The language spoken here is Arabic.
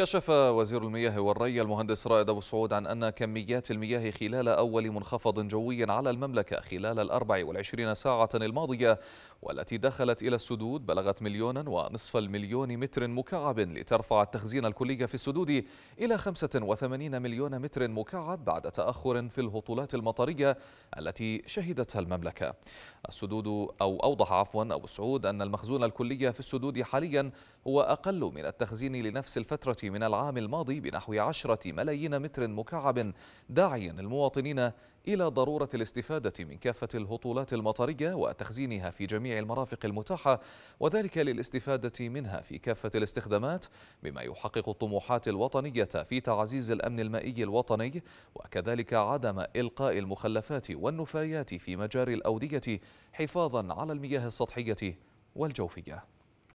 كشف وزير المياه والري المهندس رائد أبو سعود عن أن كميات المياه خلال أول منخفض جوي على المملكة خلال الأربع والعشرين ساعة الماضية والتي دخلت إلى السدود بلغت مليونا ونصف المليون متر مكعب لترفع التخزين الكلي في السدود إلى 85 مليون متر مكعب بعد تأخر في الهطولات المطرية التي شهدتها المملكة السدود أو أوضح عفوا أبو سعود أن المخزون الكلي في السدود حاليا هو أقل من التخزين لنفس الفترة من العام الماضي بنحو 10 ملايين متر مكعب داعيا المواطنين إلى ضرورة الاستفادة من كافة الهطولات المطرية وتخزينها في جميع المرافق المتاحة وذلك للاستفادة منها في كافة الاستخدامات بما يحقق الطموحات الوطنية في تعزيز الأمن المائي الوطني وكذلك عدم إلقاء المخلفات والنفايات في مجاري الأودية حفاظا على المياه السطحية والجوفية